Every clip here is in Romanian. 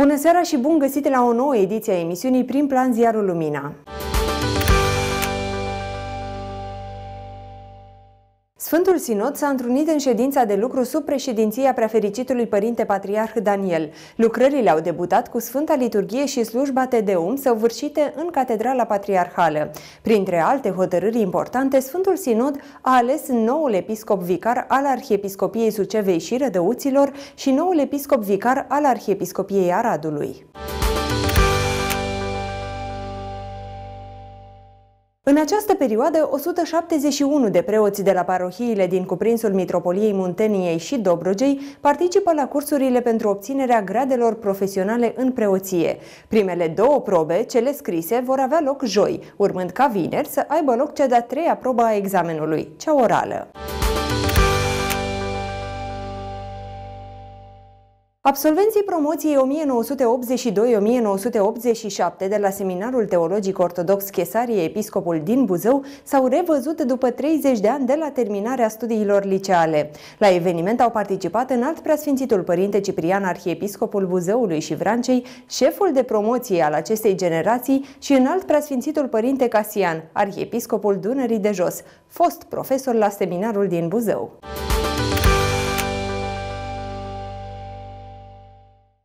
Bună seara și bun găsit la o nouă ediție a emisiunii Prin Plan Ziarul Lumina. Sfântul Sinod s-a întrunit în ședința de lucru sub președinția prefericitului Părinte Patriarh Daniel. Lucrările au debutat cu Sfânta Liturghie și slujba Tedeum săvârșite în Catedrala Patriarhală. Printre alte hotărâri importante, Sfântul Sinod a ales noul episcop vicar al Arhiepiscopiei Sucevei și Rădăuților și noul episcop vicar al Arhiepiscopiei Aradului. În această perioadă, 171 de preoți de la parohiile din cuprinsul Mitropoliei Munteniei și Dobrogei participă la cursurile pentru obținerea gradelor profesionale în preoție. Primele două probe, cele scrise, vor avea loc joi, urmând ca vineri să aibă loc cea de-a treia probă a examenului, cea orală. Absolvenții promoției 1982-1987 de la Seminarul Teologic Ortodox Chesarie Episcopul din Buzău s-au revăzut după 30 de ani de la terminarea studiilor liceale. La eveniment au participat în alt preasfințitul Părinte Ciprian Arhiepiscopul Buzăului și Vrancei, șeful de promoție al acestei generații și în alt preasfințitul Părinte Casian, Arhiepiscopul Dunării de Jos, fost profesor la Seminarul din Buzău.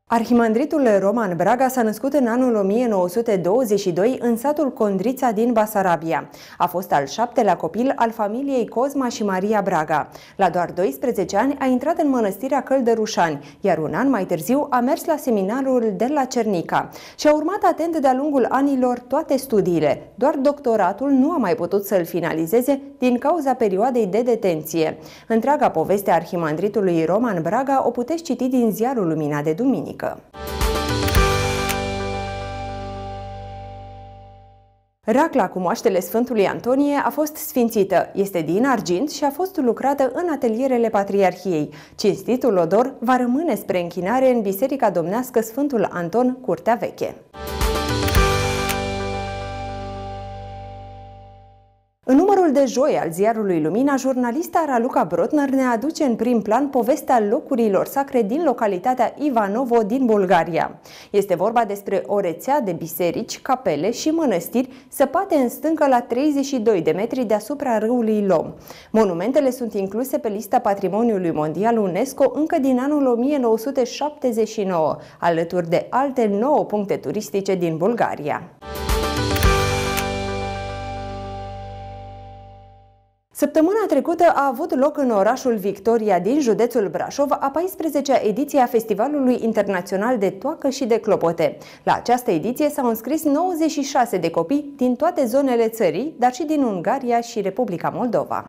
Arhimandritul Roman Braga s-a născut în anul 1922 în satul Condrița din Basarabia. A fost al șaptelea copil al familiei Cosma și Maria Braga. La doar 12 ani a intrat în mănăstirea Căldărușani, iar un an mai târziu a mers la seminarul de la Cernica și a urmat atent de-a lungul anilor toate studiile. Doar doctoratul nu a mai putut să-l finalizeze din cauza perioadei de detenție. Întreaga poveste a arhimandritului Roman Braga o puteți citi din ziarul Lumina de Duminică clinică. Racla cu moaștele Sfântului Antonie a fost sfințită, este din argint și a fost lucrată în atelierele Patriarhiei. Cinstitul odor va rămâne spre închinare în Biserica Domnească Sfântul Anton, Curtea Veche. numărul de joi al ziarului Lumina, jurnalista Raluca Brotner ne aduce în prim plan povestea locurilor sacre din localitatea Ivanovo din Bulgaria. Este vorba despre o rețea de biserici, capele și mănăstiri săpate în stâncă la 32 de metri deasupra râului Lom. Monumentele sunt incluse pe lista Patrimoniului Mondial UNESCO încă din anul 1979, alături de alte 9 puncte turistice din Bulgaria. Săptămâna trecută a avut loc în orașul Victoria din județul Brașov a 14-a ediție a Festivalului Internațional de Toacă și de Clopote. La această ediție s-au înscris 96 de copii din toate zonele țării, dar și din Ungaria și Republica Moldova.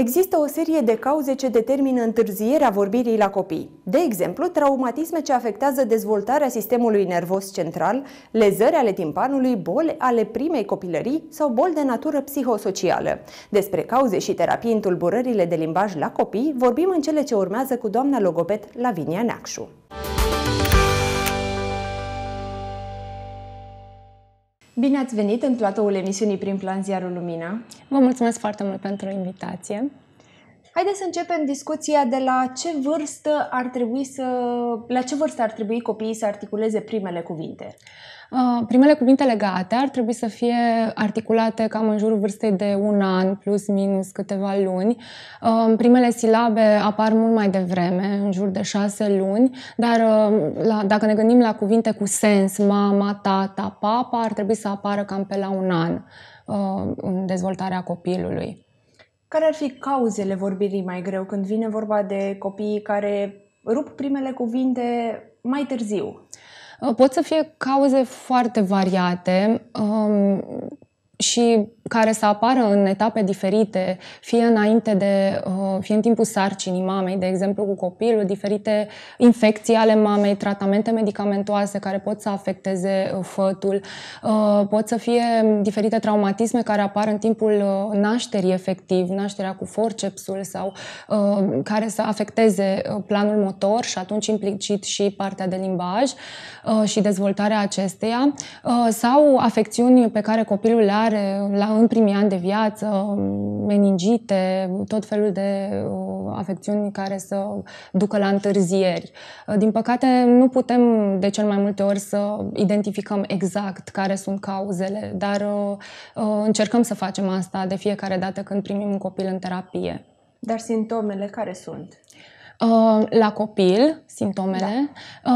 Există o serie de cauze ce determină întârzierea vorbirii la copii. De exemplu, traumatisme ce afectează dezvoltarea sistemului nervos central, lezări ale timpanului, boli ale primei copilării sau boli de natură psihosocială. Despre cauze și terapii în tulburările de limbaj la copii vorbim în cele ce urmează cu doamna logopet Lavinia Neacșu. Bine ați venit în platoul emisiunii Prin Plan Ziarul Lumina. Vă mulțumesc foarte mult pentru invitație. Haideți să începem discuția de la ce vârstă ar trebui să, la ce vârstă ar trebui copiii să articuleze primele cuvinte. Uh, primele cuvinte legate ar trebui să fie articulate cam în jurul vârstei de un an, plus minus câteva luni. Uh, primele silabe apar mult mai devreme, în jur de șase luni, dar uh, la, dacă ne gândim la cuvinte cu sens, mama, tata, papa, ar trebui să apară cam pe la un an în dezvoltarea copilului. Care ar fi cauzele vorbirii mai greu când vine vorba de copiii care rup primele cuvinte mai târziu? Pot să fie cauze foarte variate. Um, și care să apară în etape diferite, fie înainte de, uh, fie în timpul sarcinii mamei, de exemplu cu copilul, diferite infecții ale mamei, tratamente medicamentoase care pot să afecteze uh, fătul, uh, pot să fie diferite traumatisme care apar în timpul nașterii efectiv, nașterea cu forcepsul sau care să afecteze planul motor și atunci implicit și partea de limbaj și dezvoltarea acesteia sau afecțiuni pe care copilul le are care la, în primii ani de viață, meningite, tot felul de uh, afecțiuni care să ducă la întârzieri. Uh, din păcate, nu putem de cel mai multe ori să identificăm exact care sunt cauzele, dar uh, încercăm să facem asta de fiecare dată când primim un copil în terapie. Dar simptomele care sunt? La copil, simptomele. Da.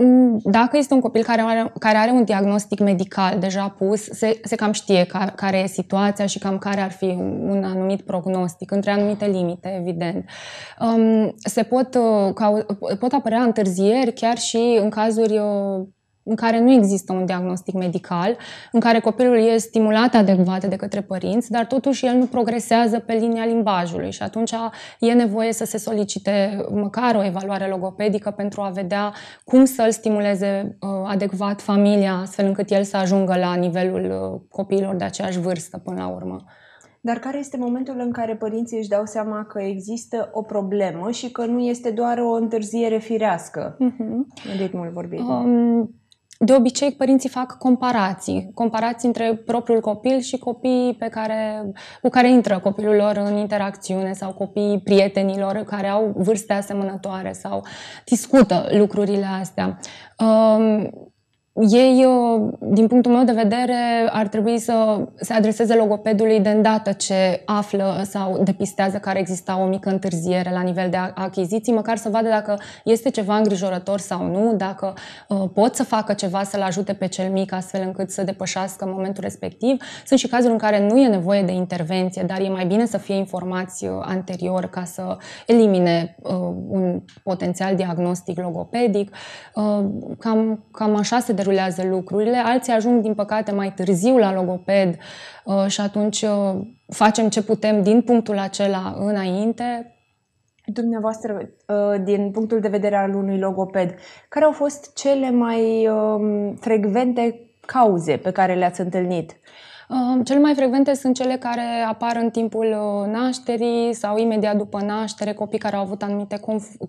Mm, dacă este un copil care are, care are un diagnostic medical deja pus, se, se cam știe ca, care e situația și cam care ar fi un anumit prognostic, între anumite limite, evident. Um, se pot, uh, ca, pot apărea întârzieri chiar și în cazuri uh, în care nu există un diagnostic medical, în care copilul e stimulat adecvat de către părinți, dar totuși el nu progresează pe linia limbajului și atunci e nevoie să se solicite măcar o evaluare logopedică pentru a vedea cum să-l stimuleze uh, adecvat familia, astfel încât el să ajungă la nivelul uh, copiilor de aceeași vârstă până la urmă. Dar care este momentul în care părinții își dau seama că există o problemă și că nu este doar o întârziere firească mhm. în ritmul vorbit? Um, de obicei, părinții fac comparații, comparații între propriul copil și copiii pe care, cu care intră copilul lor în interacțiune sau copiii prietenilor care au vârste asemănătoare sau discută lucrurile astea ei, uh, din punctul meu de vedere, ar trebui să se adreseze logopedului de îndată ce află sau depistează că ar exista o mică întârziere la nivel de achiziții, măcar să vadă dacă este ceva îngrijorător sau nu, dacă uh, pot să facă ceva să-l ajute pe cel mic astfel încât să depășească momentul respectiv. Sunt și cazuri în care nu e nevoie de intervenție, dar e mai bine să fie informați uh, anterior ca să elimine un potențial diagnostic logopedic. Cam, cam așa se derulează lucrurile, alții ajung din păcate mai târziu la logoped uh, și atunci uh, facem ce putem din punctul acela înainte. Dumneavoastră, uh, din punctul de vedere al unui logoped, care au fost cele mai um, frecvente cauze pe care le-ați întâlnit? Cele mai frecvente sunt cele care apar în timpul uh, nașterii sau imediat după naștere, copii care au avut anumite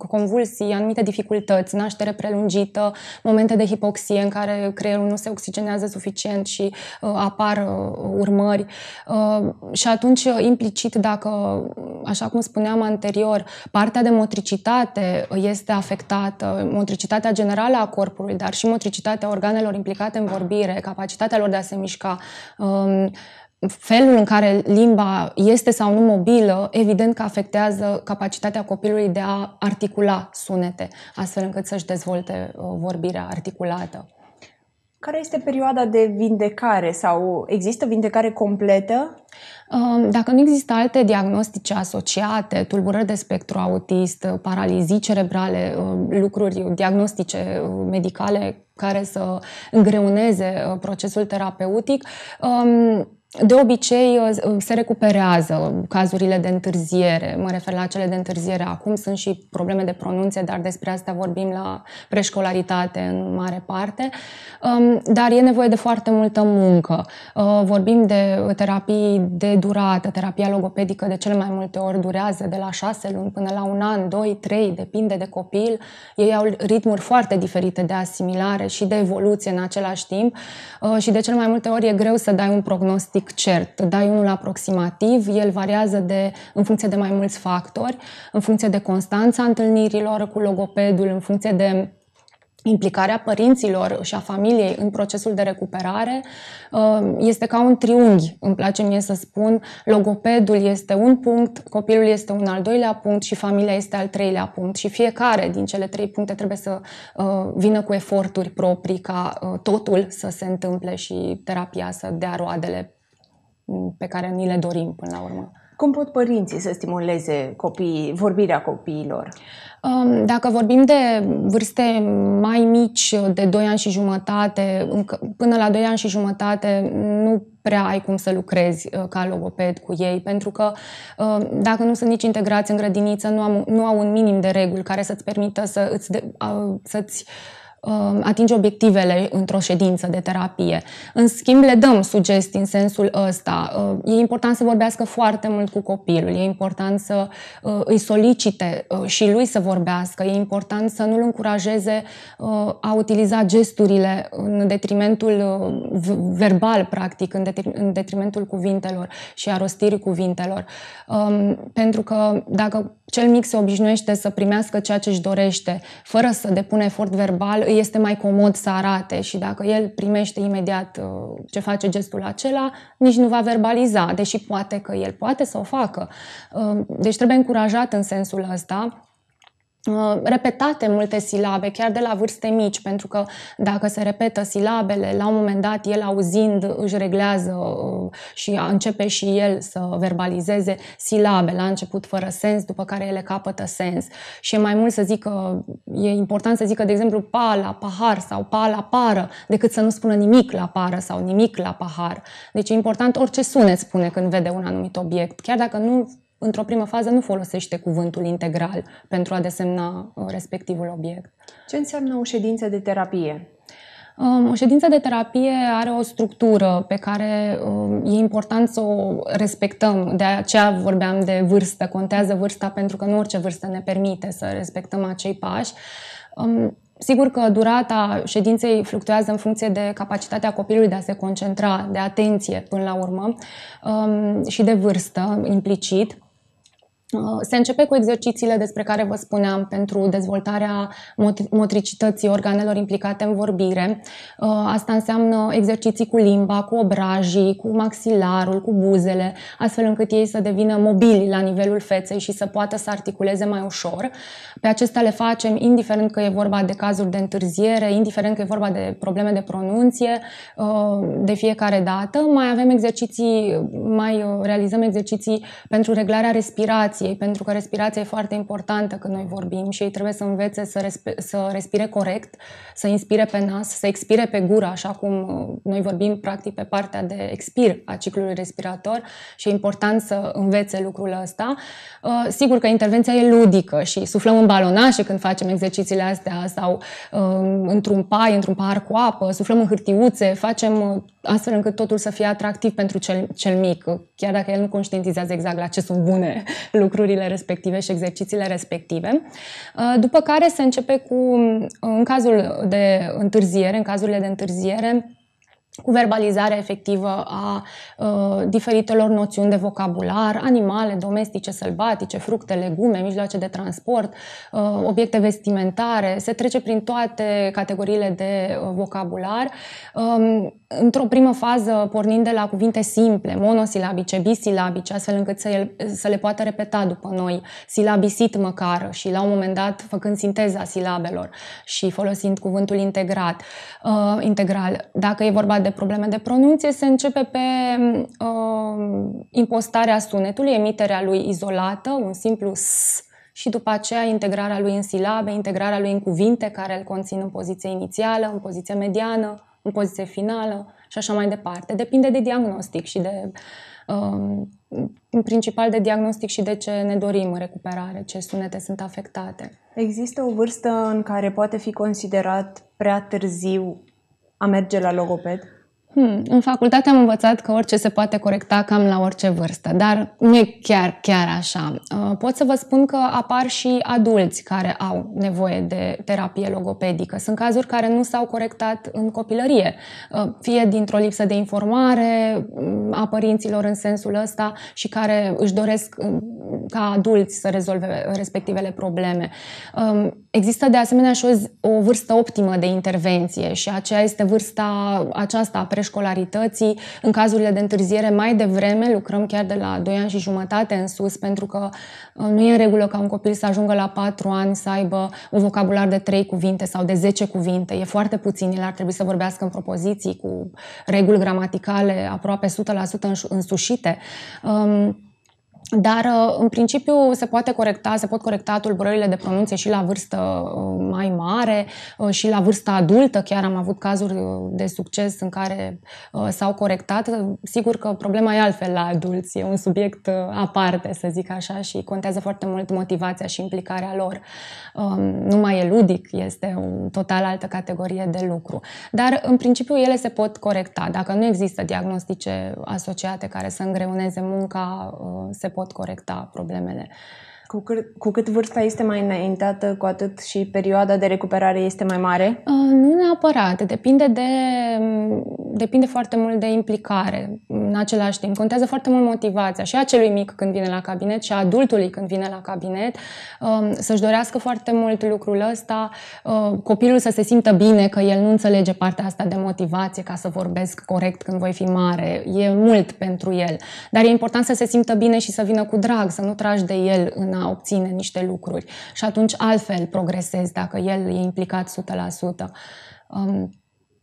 convulsii, anumite dificultăți, naștere prelungită, momente de hipoxie în care creierul nu se oxigenează suficient și uh, apar uh, urmări. Și atunci, implicit, dacă, așa cum spuneam anterior, partea de motricitate este afectată, motricitatea generală a corpului, dar și motricitatea organelor implicate în vorbire, capacitatea lor de a se mișca, felul în care limba este sau nu mobilă, evident că afectează capacitatea copilului de a articula sunete, astfel încât să-și dezvolte uh, vorbirea articulată. Care este perioada de vindecare sau există vindecare completă? Um, dacă nu există alte diagnostice asociate, tulburări de spectru autist, paralizii cerebrale, um, lucruri diagnostice um, medicale care să îngreuneze uh, procesul terapeutic, de obicei uh, uh, se recuperează cazurile de întârziere. Mă refer la cele de întârziere acum. Sunt și probleme de pronunție, dar despre asta vorbim la preșcolaritate în mare parte. Um, dar e nevoie de foarte multă muncă. Uh, vorbim de terapii de durată. Terapia logopedică de cele mai multe ori durează de la șase luni până la un an, doi, trei, depinde de copil. Ei au ritmuri foarte diferite de asimilare și de evoluție în același timp și de cele mai multe ori e greu să dai un prognostic practic cert. Dai unul aproximativ, el variază de, în funcție de mai mulți factori, în funcție de constanța întâlnirilor cu logopedul, în funcție de implicarea părinților și a familiei în procesul de recuperare uh, este ca un triunghi, îmi place mie să spun. Logopedul este un punct, copilul este un al doilea punct și familia este al treilea punct și fiecare din cele trei puncte trebuie să uh, vină cu eforturi proprii ca uh, totul să se întâmple și terapia să dea roadele pe care ni le dorim până la urmă. Cum pot părinții să stimuleze copiii, vorbirea copiilor? Um, dacă vorbim de vârste mai mici, de 2 ani și jumătate, până la 2 ani și jumătate, nu prea ai cum să lucrezi uh, ca logoped cu ei, pentru că um, dacă nu sunt nici integrați în grădiniță, nu, au un minim de reguli care să-ți permită să îți, de, uh, să-ți Um, atinge obiectivele într-o ședință de terapie. În schimb, le dăm sugestii în sensul ăsta. Uh, e important să vorbească foarte mult cu copilul, e important să uh, îi solicite uh, și lui să vorbească, e important să nu-l încurajeze a utiliza gesturile în detrimentul verbal, practic, în detrimentul cuvintelor și a rostirii cuvintelor. Um, pentru că dacă cel mic se obișnuiește să primească ceea ce își dorește, fără să depună efort verbal, este mai comod să arate și dacă el primește imediat uh, ce face gestul acela, nici nu va verbaliza, deși poate că el poate să o facă. Uh, deci trebuie încurajat în sensul ăsta Uh, repetate multe silabe, chiar de la vârste mici, pentru că dacă se repetă silabele, la un moment dat el auzind își reglează uh, și începe și el să verbalizeze silabe, la început fără sens, după care ele capătă sens. Și e mai mult să zic că e important să zică, de exemplu, pala, pahar sau pala, pară, decât să nu spună nimic la pară sau nimic la pahar. Deci e important orice sunet spune când vede un anumit obiect, chiar dacă nu într-o primă fază nu folosește cuvântul integral pentru a desemna uh, respectivul obiect. Ce înseamnă o ședință de terapie? Um, o ședință de terapie are o structură pe care um, e important să o respectăm. De aceea vorbeam de vârstă. Contează vârsta pentru că nu orice vârstă ne permite să respectăm acei pași. Um, sigur că durata ședinței fluctuează în funcție de capacitatea copilului de a se concentra, de atenție până la urmă și de vârstă implicit. Uh, se începe cu exercițiile despre care vă spuneam pentru dezvoltarea motricității organelor implicate în vorbire. Uh, asta înseamnă exerciții cu limba, cu obrajii, cu maxilarul, cu buzele, astfel încât ei să devină mobili la nivelul feței și să poată să articuleze mai ușor. Pe acestea le facem indiferent că e vorba de cazuri de întârziere, indiferent că e vorba de probleme de pronunție, uh, de fiecare dată. Mai avem exerciții, mai realizăm exerciții pentru reglarea respirației respirației, pentru că respirația e foarte importantă când noi vorbim și ei trebuie să învețe să, resp- să respire corect, să inspire pe nas, să expire pe gură, așa cum uh, noi vorbim practic pe partea de expir a ciclului respirator și e important să învețe lucrul ăsta. Uh, sigur că intervenția e ludică și suflăm în balonașe când facem exercițiile astea sau uh, într-un pai, într-un par cu apă, suflăm în hârtiuțe, facem astfel încât totul să fie atractiv pentru cel, cel mic, chiar dacă el nu conștientizează exact la ce sunt bune lucrurile lucrurile respective și exercițiile respective. Uh, după care se începe cu, uh, în cazul de întârziere, în cazurile de întârziere, cu verbalizarea efectivă a uh, diferitelor noțiuni de vocabular, animale domestice, sălbatice, fructe, legume, mijloace de transport, uh, obiecte vestimentare, se trece prin toate categoriile de uh, vocabular. Um, într-o primă fază, pornind de la cuvinte simple, monosilabice, bisilabice, astfel încât să, el, să le poată repeta după noi, silabisit măcar și la un moment dat făcând sinteza silabelor și folosind cuvântul integrat, uh, integral. Dacă e vorba de probleme de pronunție se începe pe uh, impostarea sunetului, emiterea lui izolată, un simplu S, și după aceea integrarea lui în silabe, integrarea lui în cuvinte care îl conțin în poziție inițială, în poziție mediană, în poziție finală și așa mai departe. Depinde de diagnostic și de, uh, în principal de diagnostic și de ce ne dorim în recuperare, ce sunete sunt afectate. Există o vârstă în care poate fi considerat prea târziu a merge la logoped? Hmm, în facultate am învățat că orice se poate corecta cam la orice vârstă, dar nu e chiar, chiar așa. Uh, pot să vă spun că apar și adulți care au nevoie de terapie logopedică. Sunt cazuri care nu s-au corectat în copilărie, uh, fie dintr-o lipsă de informare mm, a părinților în sensul ăsta și care își doresc uh, ca adulți să rezolve respectivele probleme. Um, există de asemenea și o, vârstă optimă de intervenție și aceea este vârsta aceasta a preșcolarității. în cazurile de întârziere mai devreme, lucrăm chiar de la 2 ani și jumătate în sus, pentru că uh, nu e în regulă ca un copil să ajungă la 4 ani să aibă un vocabular de 3 cuvinte sau de 10 cuvinte. E foarte puțin, el ar trebui să vorbească în propoziții cu reguli gramaticale aproape 100% însușite. Um, dar, uh, în principiu, se poate corecta, se pot corecta tulburările de pronunție și la vârstă uh, mai mare uh, și la vârstă adultă. Chiar am avut cazuri de succes în care s-au corectat. Sigur că problema e altfel la adulți, e un subiect aparte, să zic așa, și contează foarte mult motivația și implicarea lor. Um, nu mai e ludic, este o total altă categorie de lucru. Dar, în principiu, ele se pot corecta. Dacă nu există diagnostice asociate care să îngreuneze munca, se pot corecta problemele. Cu cât, cu cât vârsta este mai înaintată, cu atât și perioada de recuperare este mai mare? Uh, nu neapărat. Depinde, de, depinde foarte mult de implicare în același timp. Contează foarte mult motivația și a celui mic când vine la cabinet și a adultului când vine la cabinet. Uh, să-și dorească foarte mult lucrul ăsta, uh, copilul să se simtă bine că el nu înțelege partea asta de motivație ca să vorbesc corect când voi fi mare. E mult pentru el. Dar e important să se simtă bine și să vină cu drag, să nu tragi de el în în a obține niște lucruri. Și atunci altfel progresezi dacă el e implicat 100%. Um,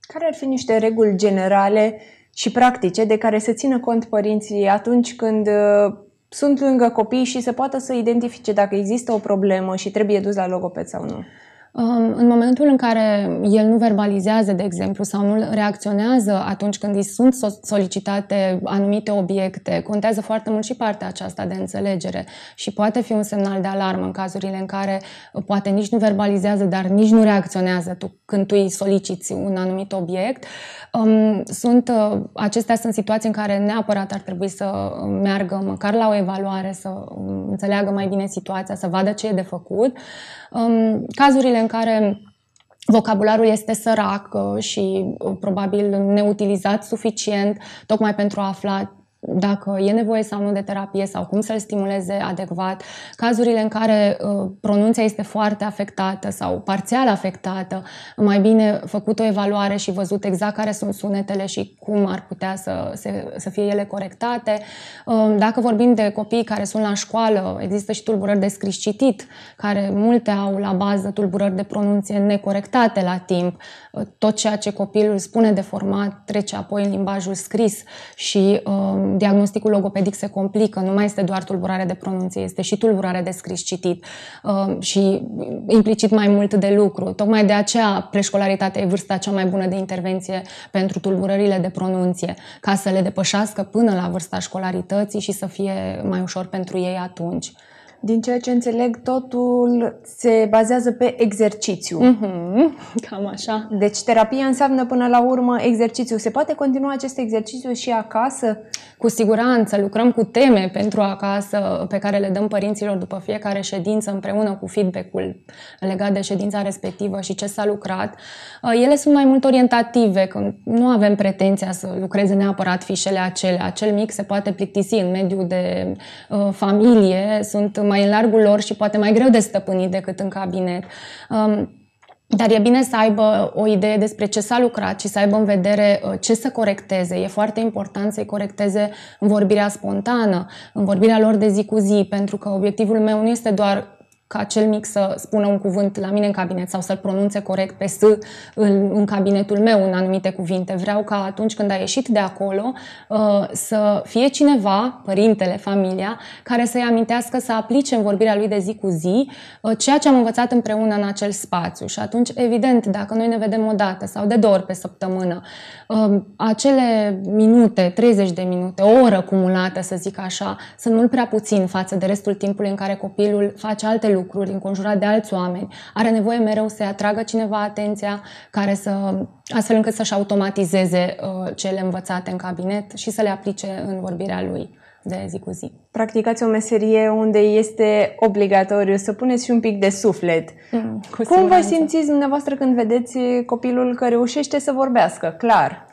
care ar fi niște reguli generale și practice de care să țină cont părinții atunci când uh, sunt lângă copii și să poată să identifice dacă există o problemă și trebuie dus la logoped sau nu? Um, în momentul în care el nu verbalizează, de exemplu, sau nu reacționează atunci când îi sunt solicitate anumite obiecte, contează foarte mult și partea aceasta de înțelegere și poate fi un semnal de alarmă în cazurile în care poate nici nu verbalizează, dar nici nu reacționează tu când tu îi soliciți un anumit obiect. Um, sunt, uh, acestea sunt situații în care neapărat ar trebui să uh, meargă măcar la o evaluare, să um, înțeleagă mai bine situația, să vadă ce e de făcut. Cazurile în care vocabularul este sărac uh, și uh, probabil neutilizat suficient, tocmai pentru a afla dacă e nevoie sau nu de terapie sau cum să-l stimuleze adecvat, cazurile în care uh, pronunția este foarte afectată sau parțial afectată, mai bine făcut o evaluare și văzut exact care sunt sunetele și cum ar putea să, se, să fie ele corectate. Um, dacă vorbim de copii care sunt la școală, există și tulburări de scris citit, care multe au la bază tulburări de pronunție necorectate la timp. tot ceea ce copilul spune de format trece apoi în limbajul scris și um, diagnosticul logopedic se complică, nu mai este doar tulburare de pronunție, este și tulburare de scris-citit uh, și implicit mai mult de lucru. Tocmai de aceea preșcolaritatea e vârsta cea mai bună de intervenție pentru tulburările de pronunție, ca să le depășească până la vârsta școlarității și să fie mai ușor pentru ei atunci. Din ceea ce înțeleg, totul se bazează pe exercițiu. Mm-hmm, cam așa. Deci terapia înseamnă până la urmă exercițiu. Se poate continua acest exercițiu și acasă? Cu siguranță, lucrăm cu teme pentru acasă pe care le dăm părinților după fiecare ședință împreună cu feedback-ul legat de ședința respectivă și ce s-a lucrat. Uh, ele sunt mai mult orientative, că nu avem pretenția să lucreze neapărat fișele acelea. Acel mic se poate plictisi în mediul de uh, familie, sunt mai în largul lor și poate mai greu de stăpânit decât în cabinet. Um, dar e bine să aibă o idee despre ce s-a lucrat și să aibă în vedere uh, ce să corecteze. E foarte important să-i corecteze vorbirea spontană, vorbirea lor de zi cu zi, pentru că obiectivul meu nu este doar ca cel mic să spună un cuvânt la mine în cabinet sau să-l pronunțe corect pe S în, în cabinetul meu în anumite cuvinte. Vreau ca atunci când a ieșit de acolo uh, să fie cineva, părintele, familia, care să-i amintească să aplice în vorbirea lui de zi cu zi uh, ceea ce am învățat împreună în acel spațiu. Și atunci, evident, dacă noi ne vedem o dată sau de două ori pe săptămână, uh, acele minute, 30 de minute, o oră cumulată, să zic așa, sunt mult prea puțin față de restul timpului în care copilul face alte lucruri lucruri, înconjurat de alți oameni. Are nevoie mereu să-i atragă cineva atenția, care să, astfel încât să-și automatizeze uh, cele învățate în cabinet și să le aplice în vorbirea lui de zi cu zi. Practicați o meserie unde este obligatoriu să puneți și un pic de suflet. Mm, cu Cum vă simțiți dumneavoastră când vedeți copilul că reușește să vorbească, clar?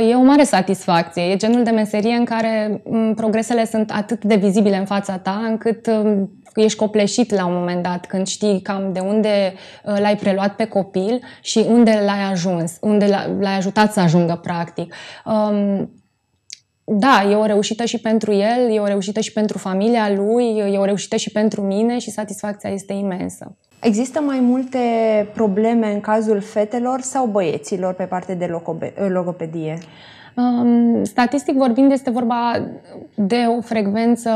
Uh, e o mare satisfacție. E genul de meserie în care mm, progresele sunt atât de vizibile în fața ta încât mm, ești copleșit la un moment dat, când știi cam de unde uh, l-ai preluat pe copil și unde l-ai ajuns, unde l-ai ajutat să ajungă practic. Um, da, e o reușită și pentru el, e o reușită și pentru familia lui, e o reușită și pentru mine și satisfacția este imensă. Există mai multe probleme în cazul fetelor sau băieților pe parte de logopedie? Um, statistic vorbind, este vorba de o frecvență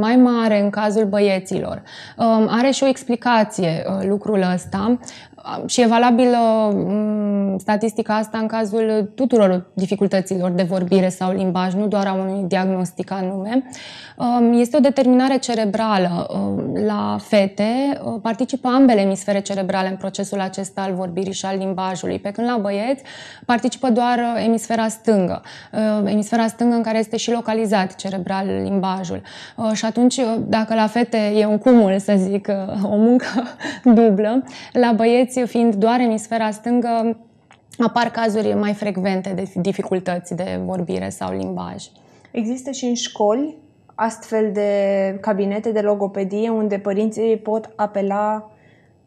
mai mare în cazul băieților. Um, are și o explicație uh, lucrul ăsta și e valabilă uh, statistica asta în cazul tuturor dificultăților de vorbire sau limbaj, nu doar a unui diagnostic anume. Um, este o determinare cerebrală. Um, la fete uh, participă ambele emisfere cerebrale în procesul acesta al vorbirii și al limbajului, pe când la băieți participă doar uh, emisfera stângă, emisfera stângă în care este și localizat cerebral limbajul. Și atunci, dacă la fete e un cumul, să zic, o muncă dublă, la băieți Efectiv, fiind doar emisfera stângă, apar cazuri mai frecvente de dificultăți de vorbire sau limbaj. Există și în școli astfel de cabinete de logopedie unde părinții pot apela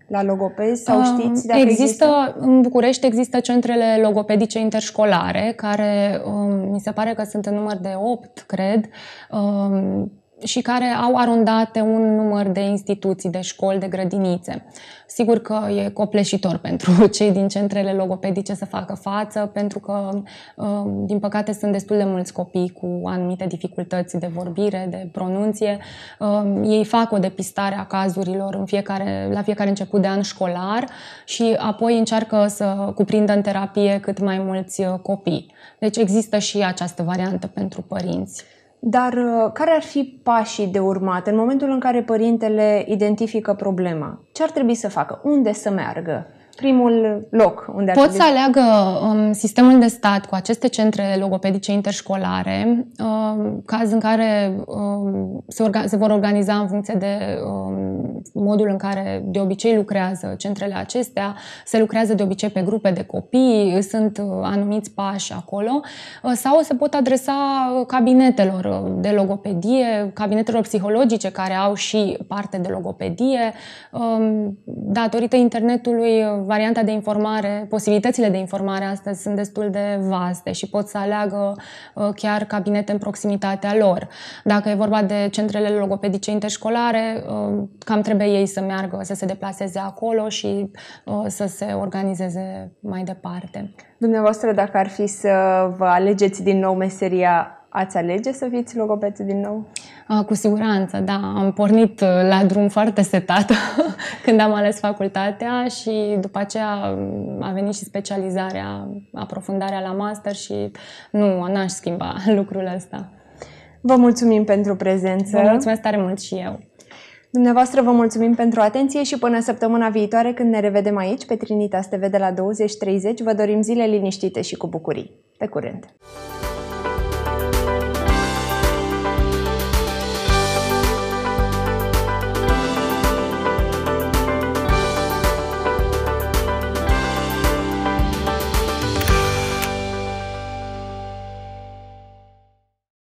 la logopezi sau um, știți dacă există, există? În București există centrele logopedice interșcolare care um, mi se pare că sunt în număr de 8, cred, um, și care au arondate un număr de instituții, de școli, de grădinițe. Sigur că e copleșitor pentru cei din centrele logopedice să facă față, pentru că, um, din păcate, sunt destul de mulți copii cu anumite dificultăți de vorbire, de pronunție. Um, ei fac o depistare a cazurilor în fiecare, la fiecare început de an școlar și apoi încearcă să cuprindă în terapie cât mai mulți uh, copii. Deci există și această variantă pentru părinți. Dar uh, care ar fi pașii de urmat în momentul în care părintele identifică problema? Ce ar trebui să facă? Unde să meargă? primul loc unde Pot ar să aleagă um, sistemul de stat cu aceste centre logopedice interșcolare, um, caz în care um, se, orga- se vor organiza în funcție de um, modul în care de obicei lucrează centrele acestea. Se lucrează de obicei pe grupe de copii, sunt uh, anumiți pași acolo uh, sau se pot adresa cabinetelor uh, de logopedie, cabinetelor psihologice care au și parte de logopedie. Um, datorită internetului, varianta de informare, posibilitățile de informare astăzi sunt destul de vaste și pot să aleagă chiar cabinete în proximitatea lor. Dacă e vorba de centrele logopedice interșcolare, cam trebuie trebuie ei să meargă, să se deplaseze acolo și uh, să se organizeze mai departe. Dumneavoastră, dacă ar fi să vă alegeți din nou meseria, ați alege să fiți logopeți din nou? Uh, cu siguranță, da. Am pornit uh, la drum foarte setat când am ales facultatea și după aceea um, a venit și specializarea, aprofundarea la master și nu, n-aș schimba lucrul ăsta. Vă mulțumim pentru prezență. Vă mulțumesc tare mult și eu. Dumneavoastră vă mulțumim pentru atenție și până săptămâna viitoare când ne revedem aici pe Trinitas TV de la 20.30 vă dorim zile liniștite și cu bucurii. Pe curând!